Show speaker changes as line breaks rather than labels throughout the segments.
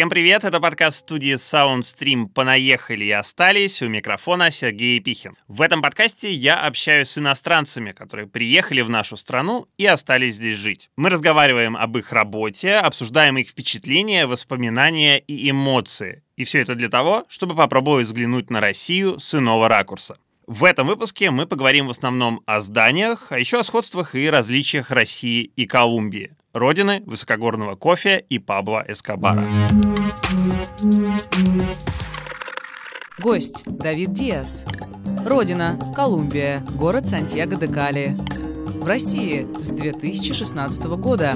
Всем привет, это подкаст студии Soundstream «Понаехали и остались». У микрофона Сергей Епихин. В этом подкасте я общаюсь с иностранцами, которые приехали в нашу страну и остались здесь жить. Мы разговариваем об их работе, обсуждаем их впечатления, воспоминания и эмоции. И все это для того, чтобы попробовать взглянуть на Россию с иного ракурса. В этом выпуске мы поговорим в основном о зданиях, а еще о сходствах и различиях России и Колумбии родины высокогорного кофе и Пабло Эскобара.
Гость Давид Диас. Родина – Колумбия, город Сантьяго-де-Кали. В России с 2016 года.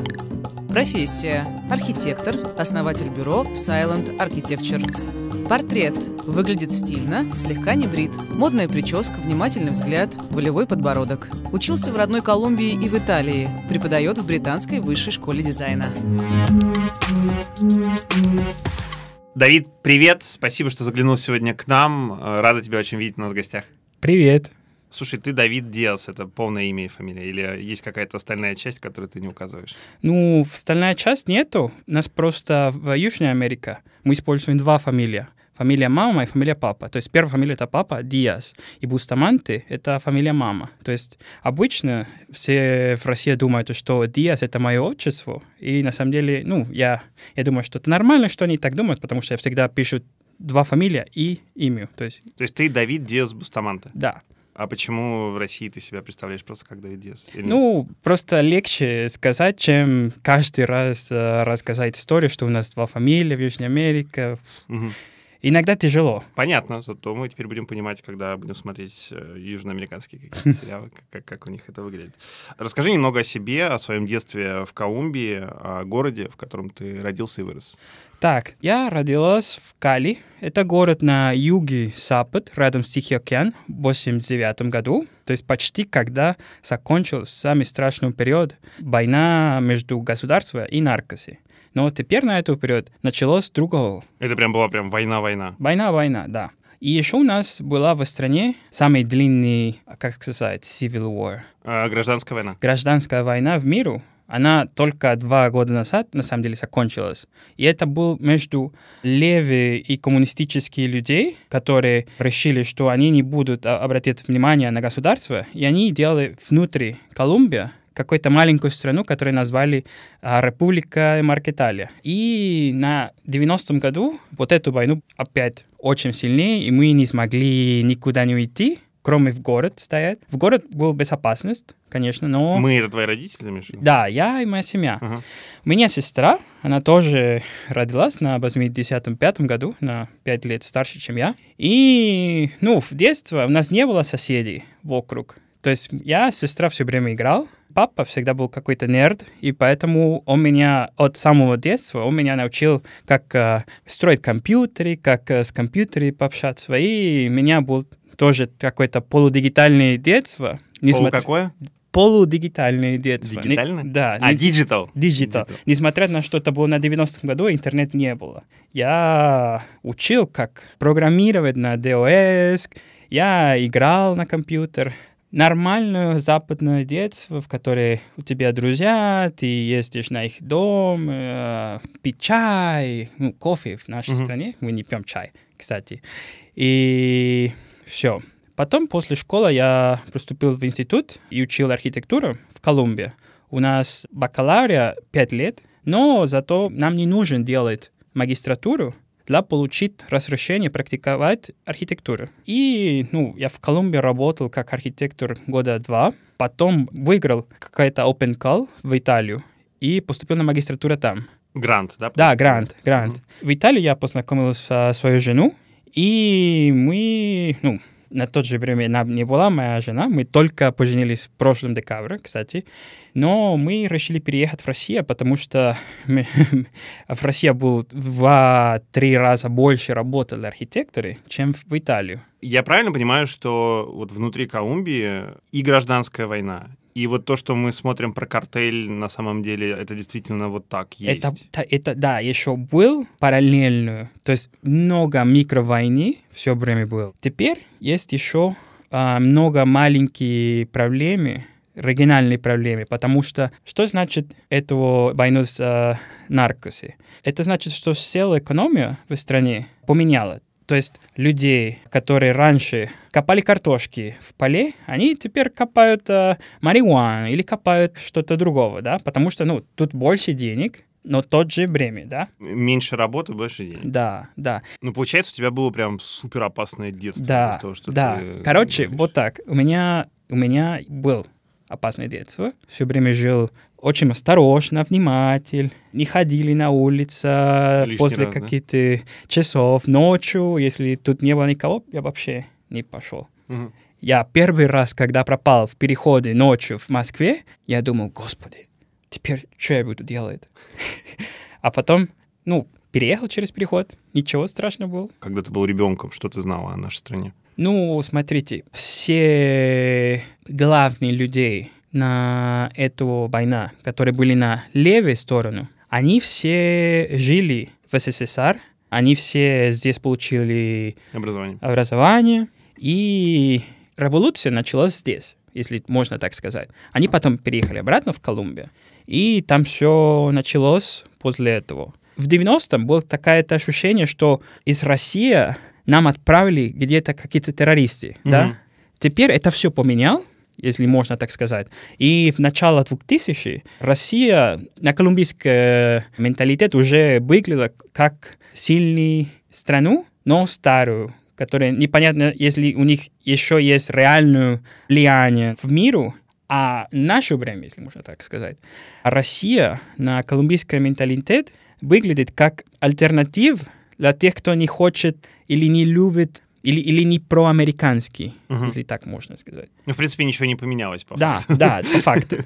Профессия – архитектор, основатель бюро Silent Architecture. Портрет. Выглядит стильно, слегка не брит. Модная прическа, внимательный взгляд, волевой подбородок. Учился в родной Колумбии и в Италии. Преподает в британской высшей школе дизайна. Давид,
привет. Спасибо, что заглянул сегодня к нам. Э, рада тебя очень видеть у нас в гостях. Привет. Слушай, ты Давид Диас, это полное имя и фамилия, или есть какая-то остальная часть, которую ты не указываешь?
Ну, остальная часть нету, у нас просто в Южной Америке мы используем два фамилия фамилия мама и фамилия папа. То есть первая фамилия — это папа, Диас, и Бустаманте — это фамилия мама. То есть обычно все в России думают, что Диас — это мое отчество, и на самом деле, ну, я, я думаю, что это нормально, что они так думают, потому что я всегда пишу два фамилия и имя. То есть, то есть ты Давид Диас Бустаманте? Да. А
почему в России ты себя представляешь просто как Давид Диас? Или... Ну,
просто легче сказать, чем каждый раз э, рассказать историю, что у нас два фамилия, в Южной Америке. Угу. Иногда тяжело.
Понятно, зато мы теперь будем понимать, когда будем смотреть э, южноамериканские какие-то сериалы, как, как у них это выглядит. Расскажи немного о себе, о своем детстве в
Колумбии, о городе, в котором ты родился и вырос. Так, я родилась в Кали. Это город на юге Запад, рядом с Тихий океан, в 89 году. То есть почти когда закончился самый страшный период война между государством и наркоси. Но теперь на этот период началось другого. Это прям была прям война-война. Война-война, да. И еще у нас была в стране самый длинный, как сказать, civil war. А, гражданская война. Гражданская война в миру она только два года назад, на самом деле, закончилась. И это был между леви и коммунистические людей, которые решили, что они не будут а, обратить внимание на государство, и они делали внутри Колумбия какую-то маленькую страну, которую назвали а, Республика Маркеталия. И на 90-м году вот эту войну опять очень сильнее, и мы не смогли никуда не уйти кроме в город стоят В город был безопасность, конечно, но... Мы, это
твои родители, Миша?
Да, я и моя семья. Ага. У меня сестра, она тоже родилась на 85 году, на 5 лет старше, чем я. И, ну, в детстве у нас не было соседей вокруг. То есть я, сестра все время играл, папа всегда был какой-то нерд, и поэтому он меня от самого детства, он меня научил, как э, строить компьютеры, как э, с компьютерами пообщаться, и меня был тоже какое-то полудигитальное детство. Несмотря... Полу какое? Полудигитальное детство. Дигитально? Не, да. А, диджитал? Диджитал. Несмотря на что это было на 90-м году, интернет не было. Я учил, как программировать на DOS, я играл на компьютер. Нормальное западное детство, в которое у тебя друзья, ты ездишь на их дом, э, пить чай, ну, кофе в нашей mm-hmm. стране, мы не пьем чай, кстати. И все. Потом, после школы, я поступил в институт и учил архитектуру в Колумбии. У нас бакалаврия 5 лет, но зато нам не нужен делать магистратуру для получить разрешение практиковать архитектуру. И ну, я в Колумбии работал как архитектор года два, потом выиграл какая то open call в Италию и поступил на магистратуру там. Грант, да? Да, грант, грант. Mm-hmm. В Италии я познакомился со своей женой, и мы, ну, на тот же время она не была моя жена, мы только поженились в прошлом декабре, кстати, но мы решили переехать в Россию, потому что мы, в России был два-три раза больше работали архитекторы, чем в Италию.
Я правильно понимаю, что вот внутри Колумбии и гражданская война, и вот то, что мы смотрим про картель, на самом деле, это действительно вот так есть.
Это, это да, еще был параллельную, то есть много микровойны все время был. Теперь есть еще а, много маленькие проблемы, региональные проблемы, потому что что значит эту войну с э, а, наркоси? Это значит, что вся экономия в стране поменяла. То есть людей, которые раньше копали картошки в поле, они теперь копают э, марихуану или копают что-то другого, да, потому что, ну, тут больше денег, но тот же бремя, да? Меньше работы, больше денег. Да, да.
Ну, получается, у тебя было прям супер опасное детство. Да, того, что да. Ты Короче,
говоришь. вот так. У меня, у меня был опасное детство. Все время жил очень осторожно, внимательно, не ходили на улицу э, Лишний после каких-то да? часов ночью. Если тут не было никого, я вообще не пошел. Угу. Я первый раз, когда пропал в переходе ночью в Москве, я думал, господи, теперь что я буду делать? А потом, ну, переехал через переход, ничего страшного было. Когда ты был ребенком, что ты знала о нашей стране? Ну, смотрите, все главные людей на эту войну, которые были на левую сторону, они все жили в СССР, они все здесь получили образование. образование, и революция началась здесь, если можно так сказать. Они потом переехали обратно в Колумбию, и там все началось после этого. В 90-м было такое-то ощущение, что из России нам отправили где-то какие-то террористы, mm-hmm. да? Теперь это все поменял, если можно так сказать. И в начало 2000 Россия на колумбийский менталитет уже выглядела как сильную страну, но старую, которая непонятно, если у них еще есть реальное влияние в миру, а наше время, если можно так сказать, Россия на колумбийский менталитет выглядит как альтернатив для тех, кто не хочет или не любит или, или не проамериканский, угу. если так можно сказать.
Ну, в принципе, ничего не поменялось по да, факту. Да, да, по факту.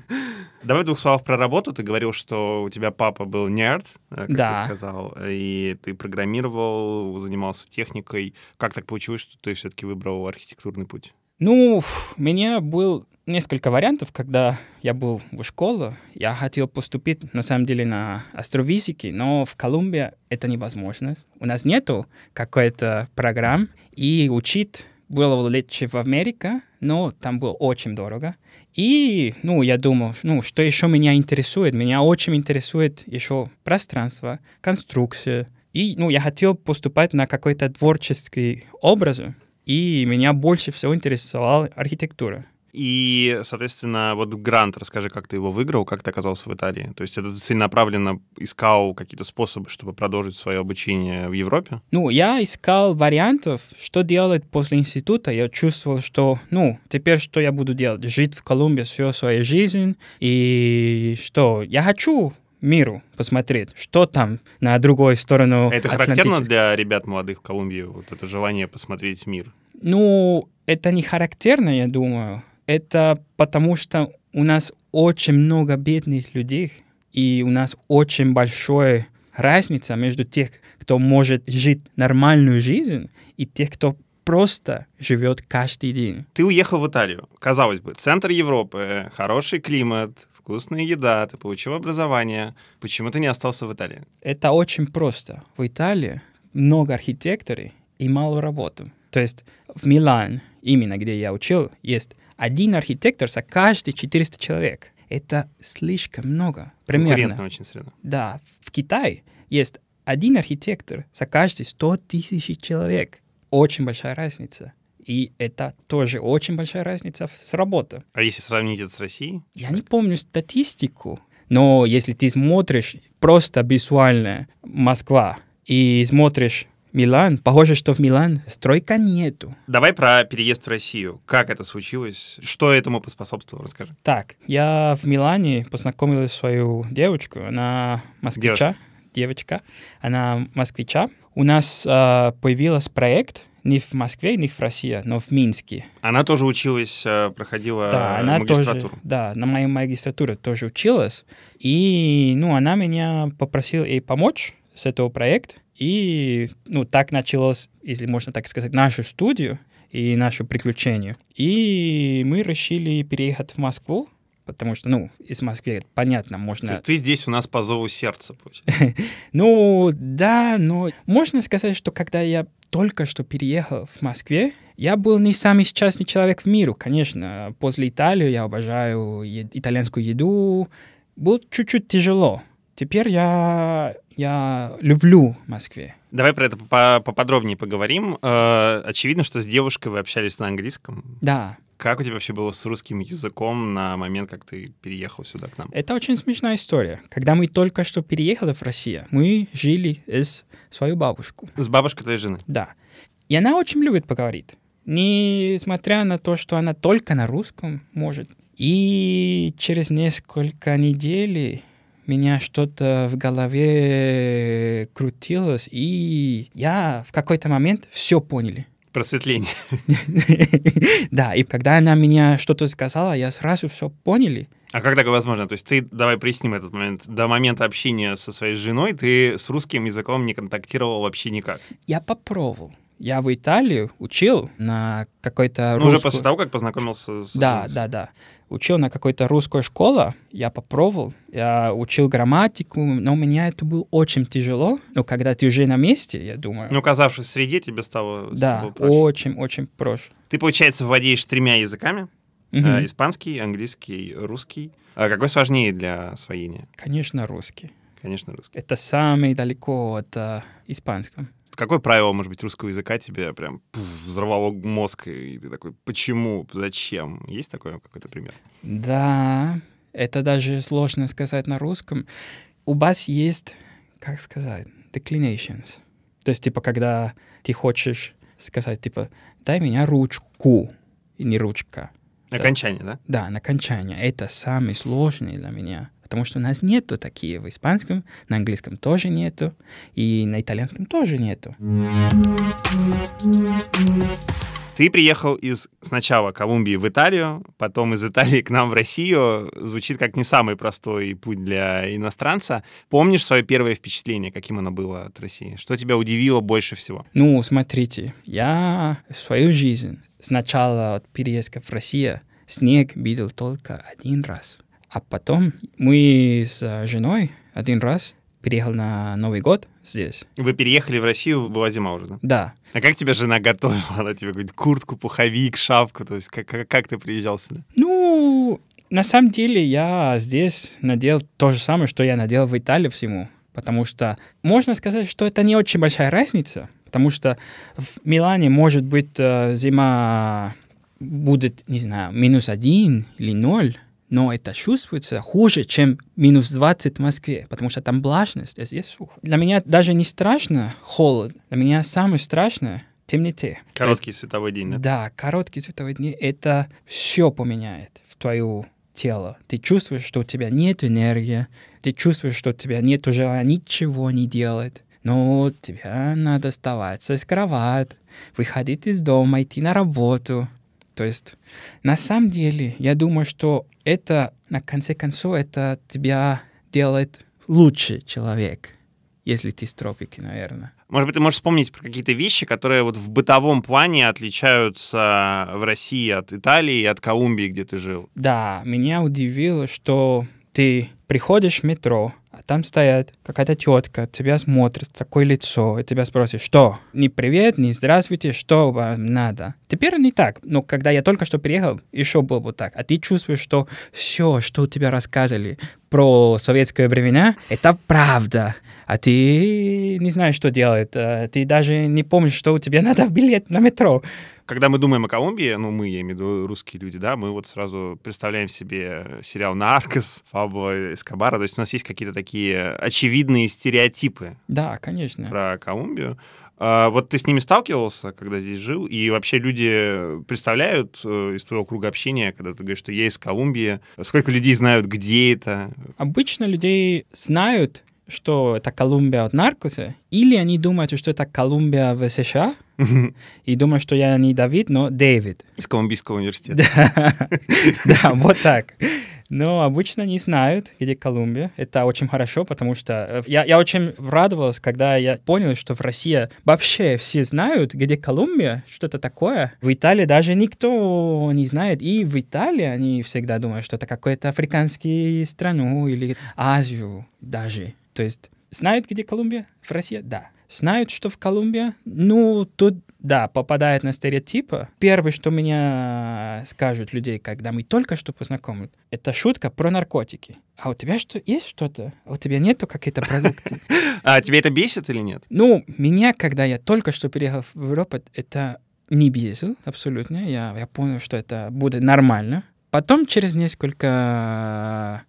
Давай в двух словах про работу. Ты говорил, что у тебя папа был нерд, э, как да. ты сказал, и ты программировал, занимался техникой. Как так получилось, что ты все-таки выбрал архитектурный путь?
Ну, у меня был несколько вариантов, когда я был в школе. Я хотел поступить, на самом деле, на астрофизики, но в Колумбии это невозможно. У нас нету какой-то программ, и учить было легче в Америке, но там было очень дорого. И, ну, я думал, ну, что еще меня интересует? Меня очень интересует еще пространство, конструкция. И, ну, я хотел поступать на какой-то творческий образ, и меня больше всего интересовала архитектура.
И, соответственно, вот грант, расскажи, как ты его выиграл, как ты оказался в Италии? То есть это ты целенаправленно искал какие-то способы, чтобы продолжить свое обучение в Европе?
Ну, я искал вариантов, что делать после института. Я чувствовал, что, ну, теперь что я буду делать? Жить в Колумбии всю свою жизнь? И что? Я хочу миру посмотреть, что там на другой сторону. А это характерно для ребят молодых
в Колумбии, вот это желание посмотреть мир?
Ну, это не характерно, я думаю. Это потому, что у нас очень много бедных людей, и у нас очень большая разница между тех, кто может жить нормальную жизнь, и тех, кто просто живет каждый день. Ты уехал в Италию.
Казалось бы, центр Европы, хороший климат, вкусная еда, ты получил образование.
Почему ты не остался в Италии? Это очень просто. В Италии много архитекторов и мало работы. То есть в Милане, именно где я учил, есть один архитектор за каждые 400 человек. Это слишком много. Примерно. очень среда. Да. В Китае есть один архитектор за каждые 100 тысяч человек. Очень большая разница. И это тоже очень большая разница с работы. А если сравнить
это с Россией?
Я не помню статистику, но если ты смотришь просто визуально Москва и смотришь Милан. Похоже, что в Милан стройка нету.
Давай про переезд в Россию. Как это случилось? Что этому поспособствовало? Расскажи.
Так, я в Милане познакомилась свою девочку. Она москвича. Девушка. Девочка. Она москвича. У нас э, а, появился проект не в Москве, не в России, но в Минске.
Она тоже училась, а, проходила да, э, она магистратуру. Тоже,
да, на моей магистратуре тоже училась. И ну, она меня попросила ей помочь с этого проект. И ну, так началось, если можно так сказать, нашу студию и наше приключение. И мы решили переехать в Москву, потому что, ну, из Москвы, понятно, можно... То есть ты здесь
у нас по зову сердца, получается?
Ну, да, но можно сказать, что когда я только что переехал в Москве, я был не самый счастливый человек в мире, конечно. После Италии я обожаю итальянскую еду. Было чуть-чуть тяжело, Теперь я, я люблю Москве.
Давай про это поподробнее поговорим. Э, очевидно, что с девушкой вы общались на английском. Да. Как у тебя вообще было с русским языком на момент, как ты переехал сюда к нам?
Это очень смешная история. Когда мы только что переехали в Россию, мы жили с свою бабушку. С бабушкой твоей жены? Да. И она очень любит поговорить. Несмотря на то, что она только на русском может. И через несколько недель меня что-то в голове крутилось, и я в какой-то момент все поняли. Просветление. Да, и когда она меня что-то сказала, я сразу все поняли.
А как такое возможно? То есть ты, давай проясним этот момент, до момента общения со своей женой ты с русским языком не контактировал вообще никак?
Я попробовал. Я в Италии учил на какой-то ну, уже после
того, как познакомился с... Да,
да, да учил на какой-то русской школе, я попробовал, я учил грамматику, но у меня это было очень тяжело. Но когда ты уже на месте, я думаю... Ну, оказавшись в
среде, тебе стало, да, стало
очень-очень проще.
Ты, получается, владеешь тремя языками? Угу. Э, испанский, английский, русский. А какой сложнее для освоения?
Конечно, русский. Конечно, русский. Это самый далеко от э, испанского
какое правило, может быть, русского языка тебе прям пуф, взорвало мозг, и ты такой, почему, зачем? Есть такой какой-то пример?
Да, это даже сложно сказать на русском. У вас есть, как сказать, declinations. То есть, типа, когда ты хочешь сказать, типа, дай меня ручку, и не ручка. Окончание, да? Да, да на окончание. Это самый сложный для меня потому что у нас нету такие в испанском, на английском тоже нету, и на итальянском тоже нету.
Ты приехал из сначала Колумбии в Италию, потом из Италии к нам в Россию. Звучит как не самый простой путь для иностранца. Помнишь свое первое впечатление, каким оно было от России? Что тебя удивило больше всего?
Ну, смотрите, я свою жизнь сначала от переезда в Россию снег видел только один раз. А потом мы с женой один раз переехал на Новый год
здесь. Вы переехали в Россию, была зима уже, да? Да. А как тебя жена готовила? Она тебе говорит, куртку, пуховик, шапку, то есть как, как, как ты приезжал сюда?
Ну, на самом деле я здесь надел то же самое, что я надел в Италии всему, потому что можно сказать, что это не очень большая разница, потому что в Милане, может быть, э, зима будет, не знаю, минус один или ноль, но это чувствуется хуже, чем минус 20 в Москве, потому что там влажность, а здесь сухо. Для меня даже не страшно холод, для меня самое страшное темноте.
Короткий есть, световой день, да? Да,
короткий световой день, это все поменяет в твою тело. Ты чувствуешь, что у тебя нет энергии, ты чувствуешь, что у тебя нет желания ничего не делать. Но тебе надо вставать из кровати, выходить из дома, идти на работу. То есть на самом деле я думаю, что это на конце концов это тебя делает лучше человек, если ты стропики, наверное.
Может быть, ты можешь вспомнить про какие-то вещи, которые вот в бытовом плане отличаются в России от Италии и от Колумбии, где ты жил.
Да, меня удивило, что ты приходишь в метро, а там стоят какая-то тетка, тебя смотрит, такое лицо, и тебя спросит, что? Не привет, не здравствуйте, что вам надо? Теперь не так, но когда я только что приехал, еще было бы так. А ты чувствуешь, что все, что у тебя рассказывали про советские времена, это правда. А ты не знаешь, что делать. Э, ты даже не помнишь, что у тебя надо билет на метро когда мы думаем о Колумбии, ну, мы, я имею в виду русские люди, да, мы
вот сразу представляем себе э, сериал «Наркос», «Фабо», «Эскобара», то есть у нас есть какие-то такие очевидные стереотипы.
Да, конечно.
Про Колумбию. А, вот ты с ними сталкивался, когда здесь жил, и вообще люди представляют э, из твоего круга общения, когда ты говоришь, что я из Колумбии, сколько людей знают, где это?
Обычно людей знают, что это Колумбия от наркоса, или они думают, что это Колумбия в США, и думают, что я не Давид, но Дэвид. Из Колумбийского университета. Да, вот так. Но обычно не знают, где Колумбия. Это очень хорошо, потому что э, я, я очень радовалась, когда я понял, что в России вообще все знают, где Колумбия, что то такое. В Италии даже никто не знает. И в Италии они всегда думают, что это какая-то африканская страна или Азию даже. То есть знают, где Колумбия? В России? Да. Знают, что в Колумбии? Ну, тут, да, попадает на стереотипы. Первое, что меня э, скажут людей, когда мы только что познакомились, это шутка про наркотики. А у тебя что, есть что-то? А у тебя нету какие-то продукты?
А тебе это бесит или нет?
Ну, меня, когда я только что переехал в Европу, это не бесил абсолютно. Я, я понял, что это будет нормально. Потом, через несколько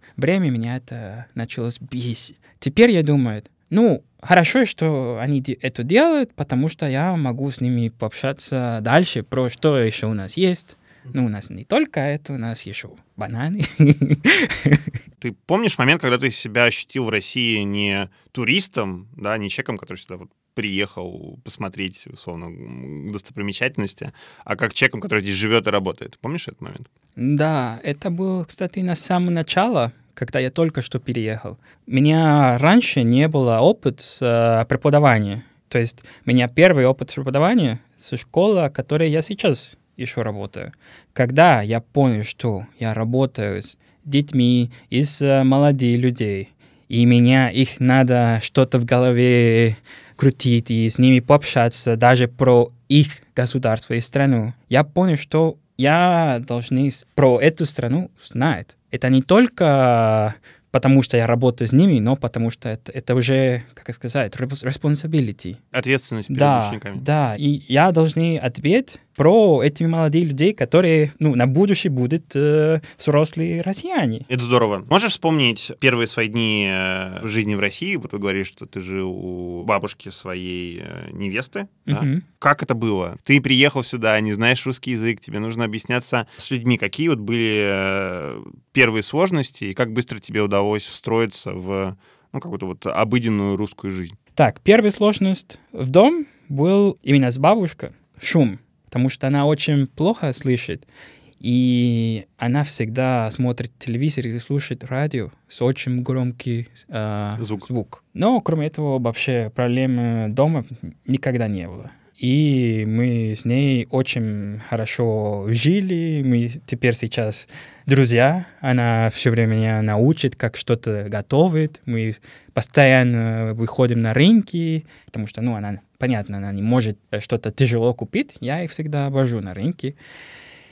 э, времени, меня это начало бесить. Теперь я думаю, ну, хорошо, что они это делают, потому что я могу с ними пообщаться дальше про что еще у нас есть. Ну, у нас не только это, у нас еще бананы.
Ты помнишь момент, когда ты себя ощутил в России не туристом, да, не человеком, который сюда вот приехал посмотреть, условно, достопримечательности, а как человеком, который здесь живет и работает. Помнишь этот момент?
Да, это было, кстати, на самом начало, когда я только что переехал. У меня раньше не было опыта э, преподавания. То есть у меня первый опыт преподавания со школы, в которой я сейчас еще работаю. Когда я понял, что я работаю с детьми, из э, молодых людей, и меня их надо что-то в голове крутить и с ними пообщаться даже про их государство и страну, я понял, что я должен про эту страну знать. Это не только потому что я работаю с ними, но потому что это, это уже, как сказать, responsibility. Ответственность перед да, учениками. Да, и я должен ответить про эти молодые людей, которые ну, на будущее будут э, взрослые россияне.
Это здорово. Можешь вспомнить первые свои дни э, жизни в России? Вот вы говоришь, что ты жил у бабушки своей э, невесты. Угу. Как это было? Ты приехал сюда, не знаешь русский язык, тебе нужно объясняться с людьми. Какие вот были э, первые сложности и как быстро тебе удалось встроиться в
ну, какую-то вот обыденную русскую жизнь? Так, первая сложность в дом был именно с бабушкой шум потому что она очень плохо слышит, и она всегда смотрит телевизор или слушает радио с очень громкий э, звук. звук. Но кроме этого вообще проблем дома никогда не было. И мы с ней очень хорошо жили. Мы теперь сейчас друзья. Она все время меня научит, как что-то готовит. Мы постоянно выходим на рынки, потому что, ну, она, понятно, она не может э, что-то тяжело купить. Я их всегда обожу на рынке.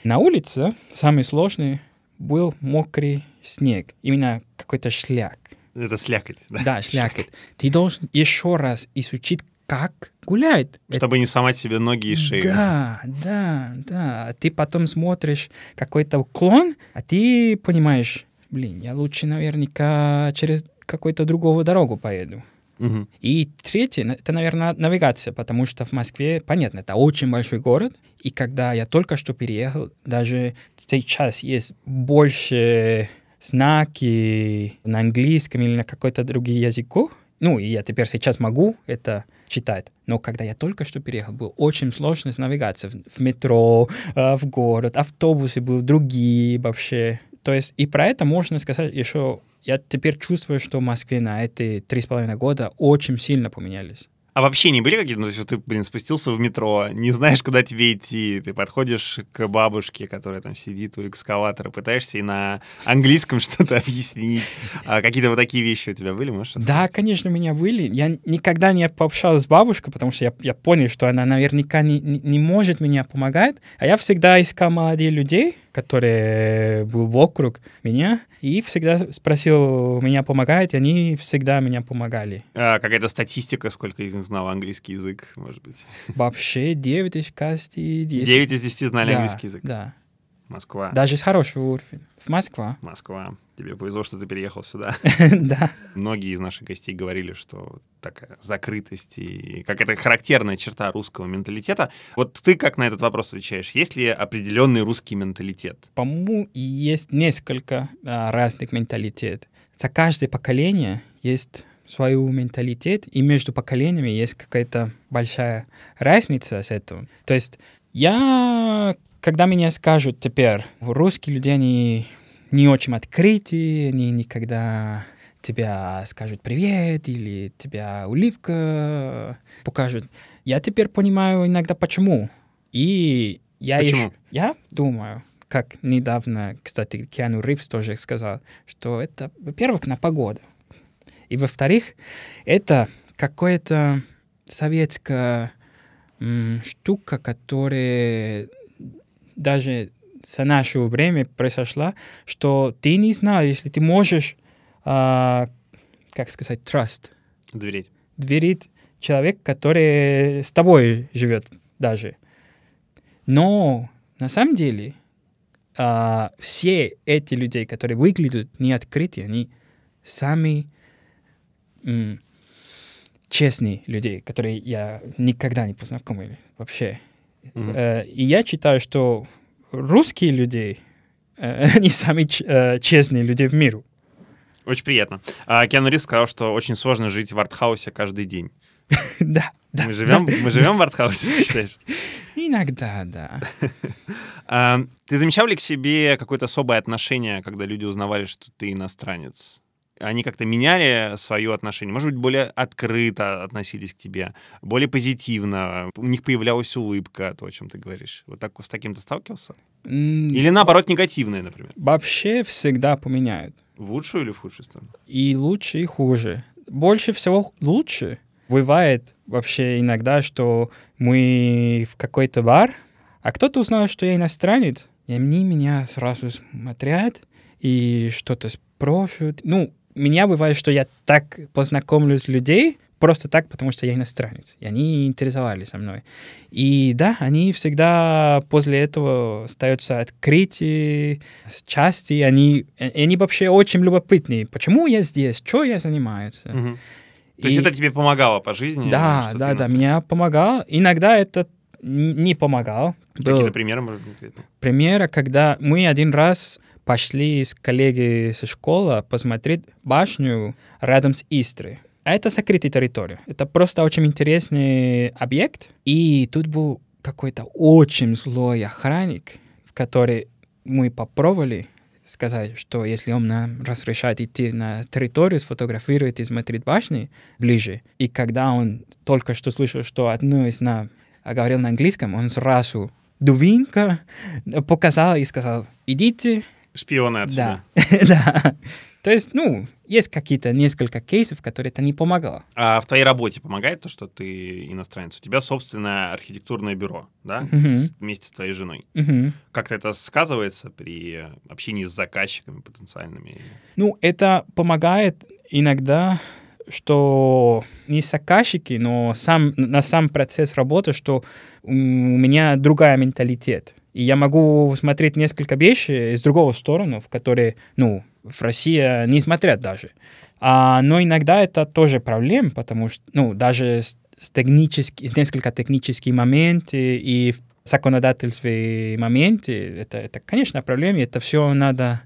На улице самый сложный был мокрый снег. Именно какой-то шляк. Это слякоть. Да, да слякоть. Ты должен еще раз изучить, как гуляет. Чтобы это... не сломать
себе ноги и шею. Да,
да, да. Ты потом смотришь какой-то уклон, а ты понимаешь, блин, я лучше наверняка через какую-то другую дорогу поеду. Угу. И третье, это, наверное, навигация, потому что в Москве, понятно, это очень большой город, и когда я только что переехал, даже сейчас есть больше знаки на английском или на какой-то другой языку, ну, и я теперь сейчас могу это читать. Но когда я только что переехал, было очень сложно навигаться в, в метро, а, в город, автобусы были другие вообще. То есть и про это можно сказать еще я теперь чувствую, что в Москве на эти три с половиной года очень сильно поменялись.
А вообще не были какие-то, ну, то есть ты, блин, спустился в метро, не знаешь, куда тебе идти, ты подходишь к бабушке, которая там сидит у экскаватора, пытаешься и на английском что-то объяснить. А какие-то вот такие вещи у тебя были, можешь
Да, конечно, у меня были. Я никогда не пообщался с бабушкой, потому что я, я понял, что она наверняка не, не может меня помогать. А я всегда искал молодых людей, который был вокруг меня, и всегда спросил, меня помогает, и они всегда меня помогали.
А какая-то статистика, сколько из них знало английский язык, может быть?
Вообще 9 из 10. 9 из 10 знали да, английский язык? Да.
Москва. Даже из
хорошего уровня. В Москва.
Москва. Тебе повезло, что ты переехал сюда. Да. Многие из наших гостей говорили, что такая закрытость и какая-то характерная черта русского менталитета. Вот ты как на этот вопрос отвечаешь? Есть ли определенный русский менталитет?
По-моему, есть несколько а, разных менталитет. За каждое поколение есть свою менталитет, и между поколениями есть какая-то большая разница с этим. То есть я когда меня скажут теперь, русские люди, они не очень открыты, они никогда тебя скажут привет или тебя улыбка покажут. Я теперь понимаю иногда почему. И я почему? Еще, я думаю, как недавно, кстати, Киану Ривз тоже сказал, что это, во-первых, на погоду. И во-вторых, это какое-то советская штука, которая даже за наше время произошла, что ты не знал, если ты можешь, а, как сказать, trust. Доверить. Доверить человек, который с тобой живет даже. Но на самом деле а, все эти люди, которые выглядят не открытые, они сами честные люди, которые я никогда не познакомил вообще. Э, и я читаю, что русские люди, э, они самые э, честные люди в миру.
Очень приятно. А Киану Рис сказал, что очень сложно жить в артхаусе каждый день. Да, да. Мы живем, мы живем в артхаусе, ты считаешь?
Иногда, да.
А, ты замечал ли к себе какое-то особое отношение, когда люди узнавали, что ты иностранец? они как-то меняли свое отношение, может быть, более открыто относились к тебе, более позитивно, у них появлялась улыбка, то, о чем ты говоришь. Вот так с таким то сталкивался?
Или наоборот, негативное, например? Вообще всегда поменяют.
В лучшую или в худшую сторону?
И лучше, и хуже. Больше всего лучше. Бывает вообще иногда, что мы в какой-то бар, а кто-то узнал, что я иностранец, и они меня сразу смотрят и что-то спрашивают. Ну, меня бывает, что я так познакомлюсь с людей, просто так, потому что я иностранец. И они интересовались со мной. И да, они всегда после этого остаются открыты, части, они, э, они вообще очень любопытные. Почему я здесь? Что я занимаюсь? Угу.
И... То есть это тебе помогало по жизни? Да, да, да,
меня помогало. Иногда это не помогало. Какие-то примеры, может конкретно? Примеры, когда мы один раз пошли с коллеги со школы посмотреть башню рядом с Истрой. А это сокрытая территория. Это просто очень интересный объект. И тут был какой-то очень злой охранник, в который мы попробовали сказать, что если он нам разрешает идти на территорию, сфотографировать и смотреть башни ближе. И когда он только что слышал, что одно из нас говорил на английском, он сразу дувинка э, показал и сказал, идите, Шпионы отсюда. Да. То есть, ну, есть какие-то несколько кейсов, которые это не помогло.
А в твоей работе помогает то, что ты иностранец? У тебя собственное архитектурное бюро, да, вместе с твоей женой. Как-то это сказывается при общении с заказчиками потенциальными?
Ну, это помогает иногда что не заказчики, но сам, на сам процесс работы, что у меня другая менталитет. И я могу смотреть несколько вещей из другого стороны, в которые, ну, в России не смотрят даже. А, но иногда это тоже проблема, потому что, ну, даже с, с технически, несколько технических моменты и в законодательстве моменты, это, это, конечно, проблема, И это все надо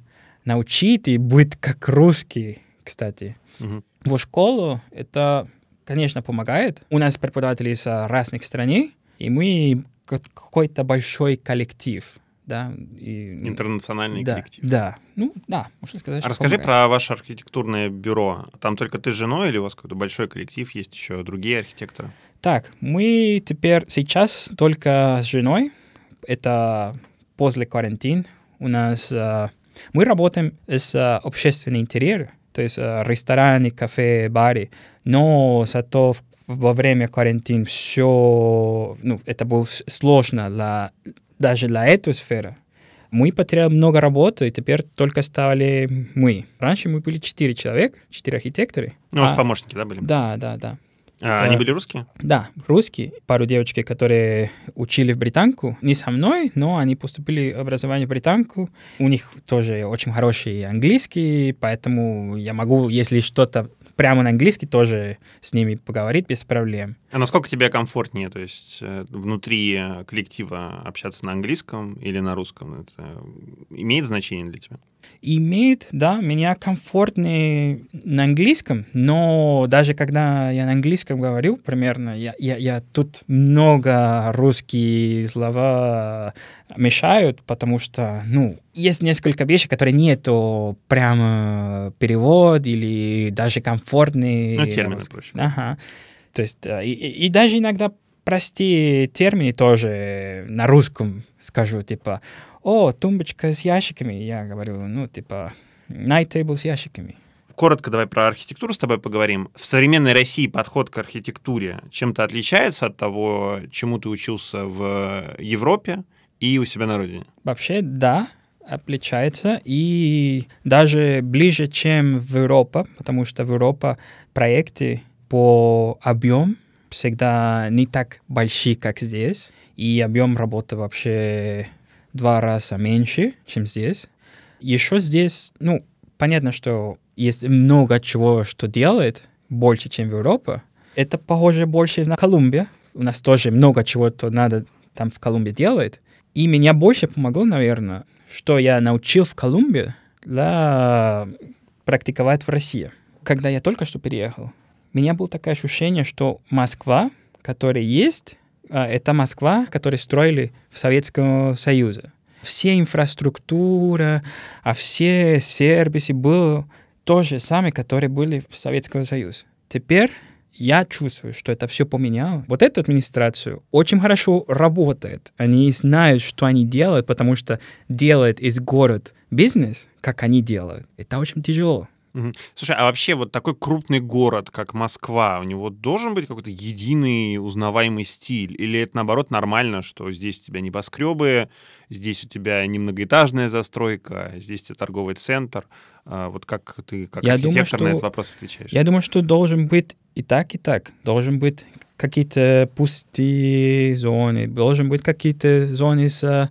научить и быть как русский, кстати. Угу. В школу это, конечно, помогает. У нас преподаватели из разных стран, и мы какой-то большой коллектив, да. И, Интернациональный да, коллектив. Да, ну да, можно сказать. А расскажи помогает.
про ваше архитектурное бюро. Там только ты с женой или у вас какой-то большой коллектив, есть еще другие архитекторы?
Так, мы теперь сейчас только с женой. Это после карантин. У нас э, мы работаем с э, общественным интерьером, то есть э, рестораны, кафе, бары, но зато в во время карантина все, ну, это было сложно для, даже для этой сферы. Мы потеряли много работы, и теперь только стали мы. Раньше мы были четыре человека, четыре архитекторы Ну, а, у вас а помощники, да, были? Да, да, да. А, они э, были русские? Да, русские. Пару девочек, которые учили в британку, не со мной, но они поступили образование в британку. У них тоже очень хороший английский, поэтому я могу, если что-то прямо на английский, тоже с ними поговорить без проблем.
А насколько тебе комфортнее, то есть э, внутри э, коллектива общаться на английском или на русском? Это имеет значение для тебя?
имеет, да, меня комфортнее на английском, но даже когда я на английском говорил примерно, я, я, я тут много русские слова мешают, потому что, ну, есть несколько вещей, которые нету прямо перевод или даже комфортный. Ну, термины русский. проще. Ага. То есть, и, э, и, и даже иногда простые термины тоже на русском скажу, типа, о, тумбочка с ящиками. Я говорю, ну, типа, night table с ящиками.
Коротко давай про архитектуру с тобой поговорим. В современной России подход к архитектуре чем-то отличается от того, чему ты учился
в
Европе и у себя на родине?
Вообще, да, отличается и даже ближе, чем в Европе, потому что в Европе проекты по объем всегда не так большие, как здесь, и объем работы вообще два раза меньше, чем здесь. Еще здесь, ну, понятно, что есть много чего, что делает больше, чем в Европе. Это похоже больше на Колумбию. У нас тоже много чего, что надо там в Колумбии делает. И меня больше помогло, наверное, что я научил в Колумбии для практиковать в России. Когда я только что переехал, у меня было такое ощущение, что Москва, которая есть, а, это Москва, которую строили в Советском Союзе. Все инфраструктура, а все сервисы были то же самое, которые были в Советском Союзе. Теперь я чувствую, что это все поменяло. Вот эту администрацию очень хорошо работает. Они знают, что они делают, потому что делает из город бизнес, как они делают. Это очень тяжело.
Слушай, а вообще вот такой крупный город, как Москва, у него должен быть какой-то единый узнаваемый стиль? Или это, наоборот, нормально, что здесь у тебя небоскребы, здесь у тебя не многоэтажная застройка, здесь у тебя торговый центр? А вот как ты, как я архитектор, думаю, что, на этот вопрос отвечаешь? Я
думаю, что должен быть и так, и так. Должен быть какие-то пустые зоны, должен быть какие-то зоны с а,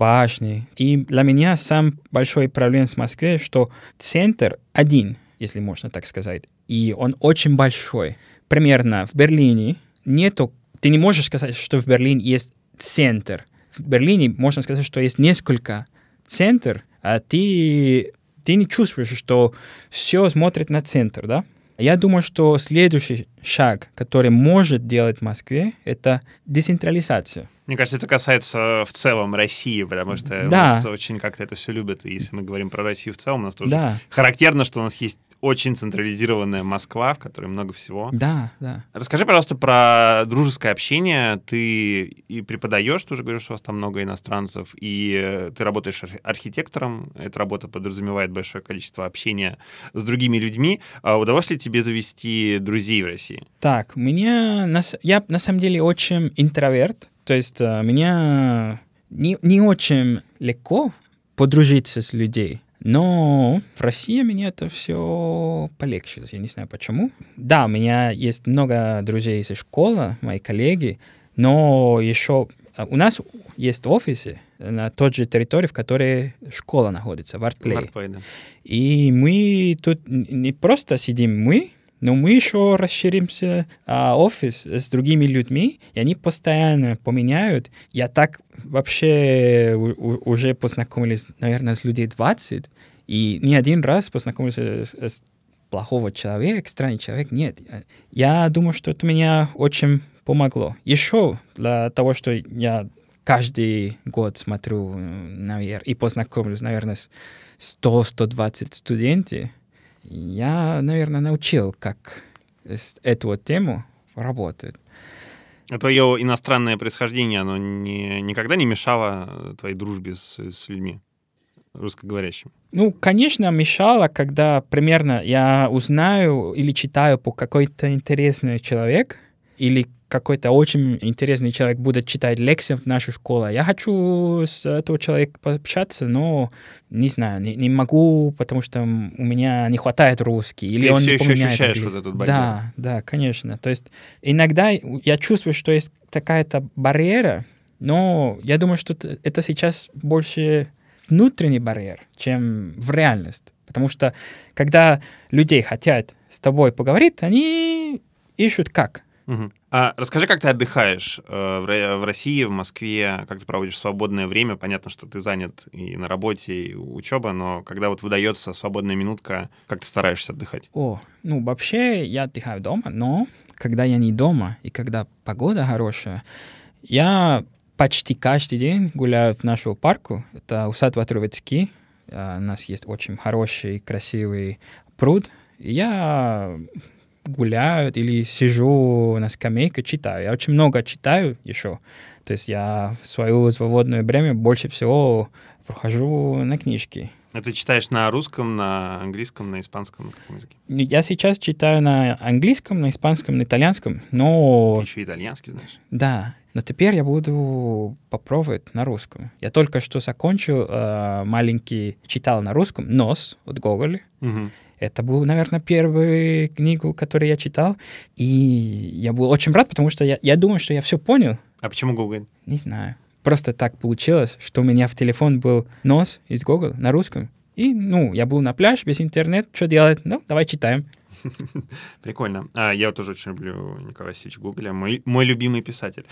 башни. И для меня сам большой проблем с Москвой, что центр один, если можно так сказать, и он очень большой. Примерно в Берлине нету, ты не можешь сказать, что в Берлине есть центр. В Берлине можно сказать, что есть несколько центр, а ты, ты не чувствуешь, что все смотрит на центр, да? Я думаю, что следующий шаг, который может делать Москве, это децентрализация.
Мне кажется, это касается в целом России, потому что да. нас очень как-то это все любят. И если мы говорим про Россию в целом, у нас тоже да. характерно, что у нас есть очень централизированная Москва, в которой много всего. Да, да. Расскажи, пожалуйста, про дружеское общение. Ты и преподаешь, ты уже говоришь, что у вас там много иностранцев, и ты работаешь архитектором. Эта работа подразумевает большое количество общения с другими людьми. А удалось ли тебе завести друзей в России? России?
Так, меня... На, я на самом деле очень интроверт, то есть э, меня не, не очень легко подружиться с людьми. Но в России мне это все полегче. Я не знаю почему. Да, у меня есть много друзей из школы, мои коллеги, но еще э, у нас есть офисы на той же территории, в которой школа находится, в Артплей. Да. И мы тут не просто сидим мы, но мы еще расширимся а, офис с другими людьми, и они постоянно поменяют. Я так вообще у, у, уже познакомились, наверное, с людей 20, и не один раз познакомился с, с плохого человека, странный человек. Нет, я, я думаю, что это меня очень помогло. Еще для того, что я каждый год смотрю наверх и познакомлюсь, наверное, с 100-120 студентов, я, наверное, научил, как эту вот тему работает.
А твое иностранное происхождение, оно не, никогда не мешало э, твоей дружбе с, с людьми русскоговорящими?
Ну, конечно, мешало, когда примерно я узнаю или читаю по какой-то интересный человек, или какой-то очень интересный человек будет читать лекции в нашу школу. Я хочу с этого человека пообщаться, но не знаю, не, не могу, потому что у меня не хватает русский. Или Ты он все еще ощущаешь вот этот барьер. Да, да, конечно. То есть иногда я чувствую, что есть такая-то барьера, но я думаю, что это сейчас больше внутренний барьер, чем в реальность. Потому что когда людей хотят с тобой поговорить, они ищут как. Угу.
А расскажи, как ты отдыхаешь э, в России, в Москве, как ты проводишь свободное время? Понятно, что ты занят и на работе, и учеба, но когда вот выдается свободная минутка, как ты стараешься отдыхать?
О, ну вообще я отдыхаю дома, но когда я не дома и когда погода хорошая, я почти каждый день гуляю в нашу парку. Это усадьба Трубецки. А, у нас есть очень хороший, красивый пруд. И я гуляю или сижу на скамейке, читаю. Я очень много читаю еще. То есть я в свое свободное время больше всего прохожу на книжки. А
ты читаешь на русском, на английском, на испанском, на каком языке?
Ну, я сейчас читаю на английском, на испанском, на итальянском, но... Ты еще итальянский знаешь? Да, но теперь я буду попробовать на русском. Я только что закончил э, маленький, читал на русском «Нос» от Гоголя. Угу. Это был, наверное, первая книгу, которую я читал, и я был очень рад, потому что я, я думаю, что я все понял. А почему Google? Не знаю. Просто так получилось, что у меня в телефон был нос из Google на русском. И, ну, я был на пляж, без интернет, что делать? Ну, давай читаем. Прикольно.
А Я тоже очень люблю Николая Сич Гоголя, мой, мой любимый писатель.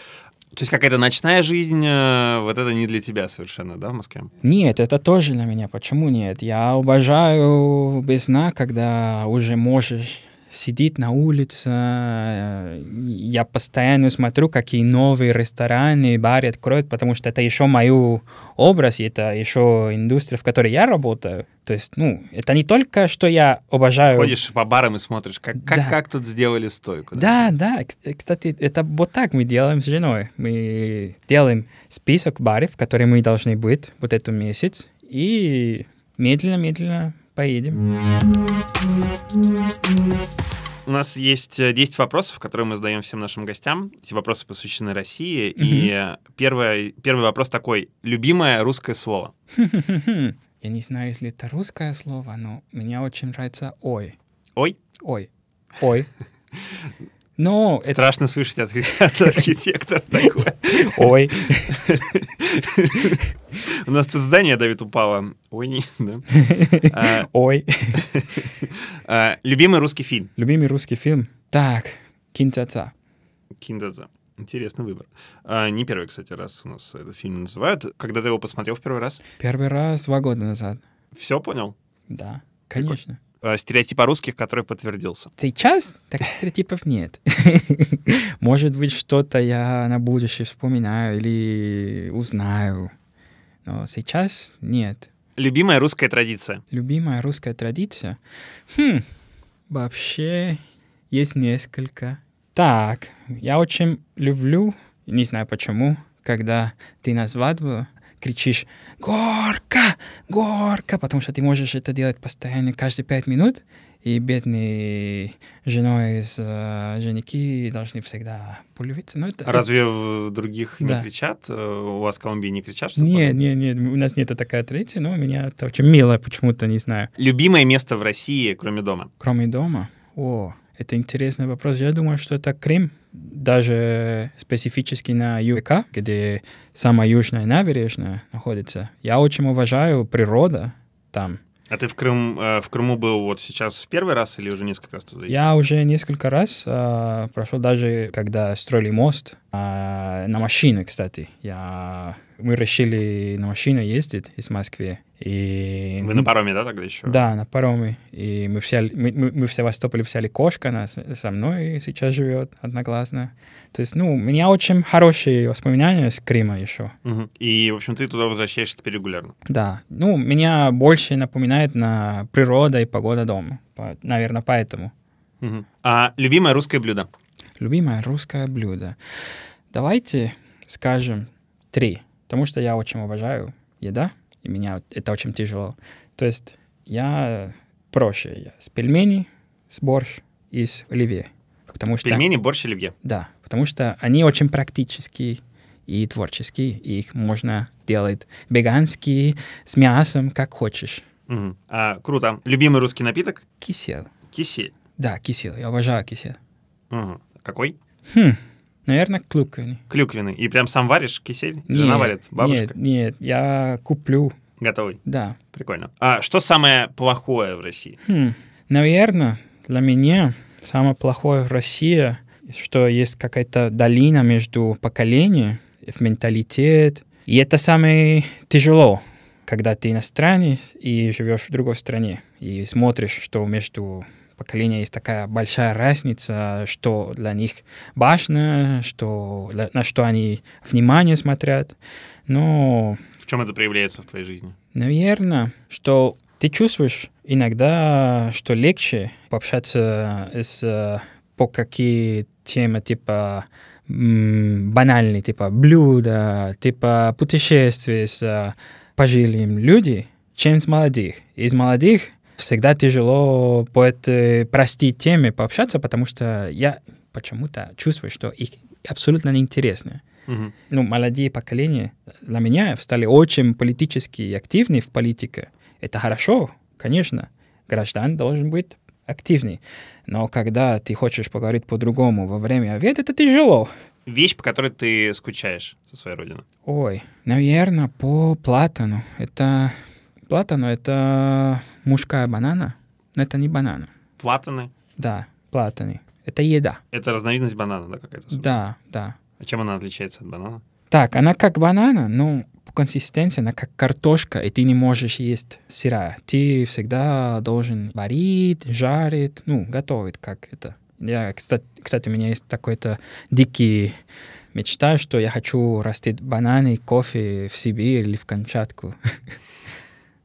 То есть какая-то ночная жизнь, э, вот это не для тебя совершенно, да, в Москве?
Нет, это тоже для меня. Почему нет? Я обожаю без сна, когда уже можешь сидит на улице, э, я постоянно смотрю, какие новые рестораны, бары откроют, потому что это еще мой образ, и это еще индустрия, в которой я работаю. То есть, ну, это не только, что я обожаю... Ходишь
по барам и смотришь, как, как, да. как тут сделали стойку. Да?
да, да. Э, кстати, это вот так мы делаем с женой. Мы делаем список баров, в которые мы должны быть вот этот месяц, и медленно-медленно поедем
у нас есть 10 э, вопросов, которые мы задаем всем нашим гостям. Эти вопросы посвящены России. Угу. И первое, первый вопрос такой. Любимое русское слово?
Я не знаю, если это русское слово, но мне очень нравится «ой». Ой? Ой. Ой. Ну, Страшно это... слышать от, от архитектора такое. Ой.
У нас тут здание, Давид, упало. Ой, не, да. А, Ой. А, любимый русский фильм. Любимый русский фильм.
Так, Кинтаца.
Кинтаца. Интересный выбор. А, не первый, кстати, раз у нас этот фильм называют. Когда ты его посмотрел в первый раз?
Первый раз два года назад. Все
понял? Да, конечно. Э, стереотип о русских, который подтвердился?
Сейчас таких стереотипов нет. Может быть, что-то я на будущее вспоминаю или узнаю. Но сейчас нет. Любимая
русская традиция?
Любимая русская традиция? Хм, вообще есть несколько. Так, я очень люблю, не знаю почему, когда ты на свадьбу кричишь «Горка! Горка!», потому что ты можешь это делать постоянно, каждые пять минут, и бедные женой из э, женики должны всегда полюбиться. Но ну, это, а разве
в других да. не кричат? Э, у вас в Колумбии не кричат? Что нет,
нет, нет, у нас нет такая традиция, но у меня это очень мило почему-то, не
знаю. Любимое место в России, кроме дома?
Кроме дома? О, это интересный вопрос. Я думаю, что это Крым, даже специфически на ЮК, где самая южная набережная находится. Я очень уважаю природу там.
А ты в, Крым, э, в Крыму был вот сейчас в первый раз или уже несколько раз туда? Я
уже несколько раз э, прошел, даже когда строили мост а, на машине, кстати. Я... Мы решили на машину ездить из Москвы. И... Вы на пароме, да, тогда еще? Да, на пароме. И мы, взяли, мы, мы, мы в Севастополе взяли кошка, она со мной сейчас живет одноглазно. То есть, ну, у меня очень хорошие воспоминания с Крыма еще. Угу.
И, в общем, ты туда возвращаешься теперь регулярно?
Да. Ну, меня больше напоминает на природа и погода дома. По... Наверное, поэтому. Угу. А любимое русское блюдо? Любимое русское блюдо. Давайте скажем три, потому что я очень уважаю еда, и меня это очень тяжело. То есть я проще. Я с пельмени, с борщ и с оливье. Потому что... Пельмени, борщ, и оливье. Да, потому что они очень практические и творческие, и их можно делать веганские, с мясом, как хочешь.
Угу. А, круто. Любимый русский напиток? Кисель. Кисель.
Да, кисель. Я обожаю кисель.
Угу. Какой? Хм,
наверное, клюквенный.
Клюквенный. И прям сам варишь
кисель? Нет, Жена варит? Бабушка? Нет, нет, я куплю.
Готовый? Да. Прикольно. А что самое плохое в России?
Хм, наверное, для меня самое плохое в России, что есть какая-то долина между поколениями, в менталитет. И это самое тяжело, когда ты иностранец и живешь в другой стране, и смотришь, что между поколения есть такая большая разница, что для них важно, что, на что они внимание смотрят. Но...
В чем это проявляется в твоей жизни?
Наверное, что ты чувствуешь иногда, что легче пообщаться с, э, по какие темы, типа банальные, типа блюда, типа путешествия с э, пожилыми людьми, чем с молодых. Из молодых всегда тяжело по этой простой теме пообщаться, потому что я почему-то чувствую, что их абсолютно неинтересно. Угу. Ну, молодые поколения для меня стали очень политически активны в политике. Это хорошо, конечно. Граждан должен быть активней. Но когда ты хочешь поговорить по-другому во время обеда, это тяжело.
Вещь, по которой ты скучаешь со своей родиной?
Ой, наверное, по Платону. Это Платану — это мужская банана, но это не банана. Платаны? Да, платаны.
Это еда. Это разновидность банана, да, какая-то? Да, да. А чем она отличается от банана?
Так, она как банана, но ну, по консистенции она как картошка, и ты не можешь есть сырая. Ты всегда должен варить, жарить, ну, готовить, как это. Я, кстати, кстати у меня есть такой-то дикий мечта, что я хочу растить бананы и кофе в Сибири или в Камчатку.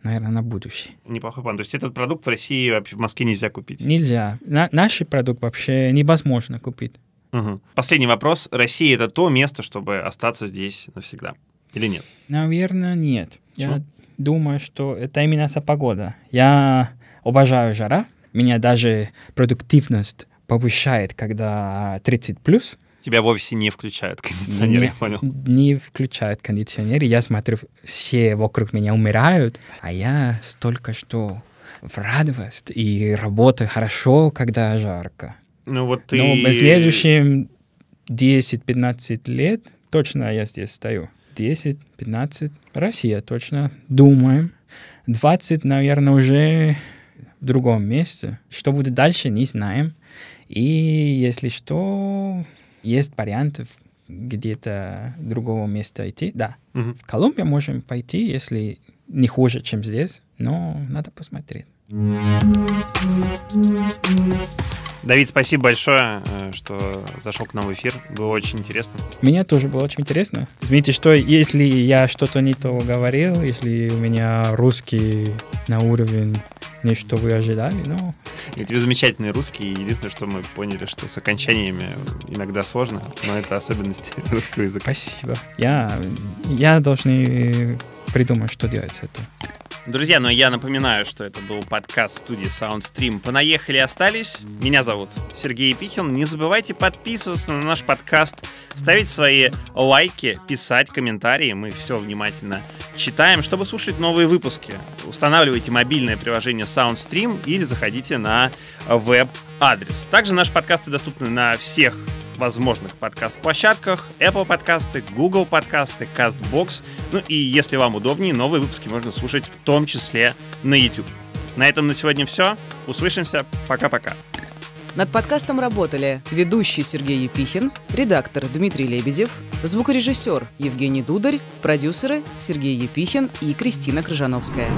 наверное, на будущее.
Неплохой план. То есть этот продукт в России, вообще в Москве нельзя купить? Нельзя.
На наш продукт вообще невозможно купить. Угу.
Последний вопрос. Россия — это то место, чтобы остаться здесь навсегда? Или нет?
Наверное, нет. Почему? Я думаю, что это именно за погода. Я обожаю жара. Меня даже продуктивность повышает, когда 30 плюс.
Тебя в офисе не включают кондиционер, не, я понял.
Не включают кондиционер. Я смотрю, все вокруг меня умирают, а я столько что в радость и работаю хорошо, когда жарко. Ну вот ты... Но в следующем 10-15 лет точно я здесь стою. 10-15. Россия точно. Думаем. 20, наверное, уже в другом месте. Что будет дальше, не знаем. И если что, есть вариант где-то другого места идти. Да, угу. в Колумбию можем пойти, если не хуже, чем здесь, но надо посмотреть.
Давид, спасибо большое, э, что зашел к нам в эфир. Было очень интересно.
Меня тоже было очень интересно. Извините, что если я что-то не то говорил, если у меня русский на уровень не что вы ожидали, но
и тебе замечательный русский. Единственное, что мы поняли, что с окончаниями иногда сложно, но это особенность русского языка.
Спасибо. Я, я должен придумать, что делать с это.
Друзья, ну я напоминаю, что это был подкаст студии Soundstream. Понаехали остались. Меня зовут Сергей Пихин. Не забывайте подписываться на наш подкаст, ставить свои лайки, писать комментарии. Мы все внимательно читаем. Чтобы слушать новые выпуски, устанавливайте мобильное приложение Soundstream или заходите на веб-адрес. Также наши подкасты доступны на всех возможных подкаст-площадках, Apple подкасты, Google подкасты, CastBox. Ну и, если вам удобнее, новые выпуски можно слушать в том числе на YouTube. На этом на сегодня все. Услышимся. Пока-пока.
Над подкастом работали ведущий Сергей Епихин, редактор Дмитрий Лебедев, звукорежиссер Евгений Дударь, продюсеры Сергей Епихин и Кристина Крыжановская.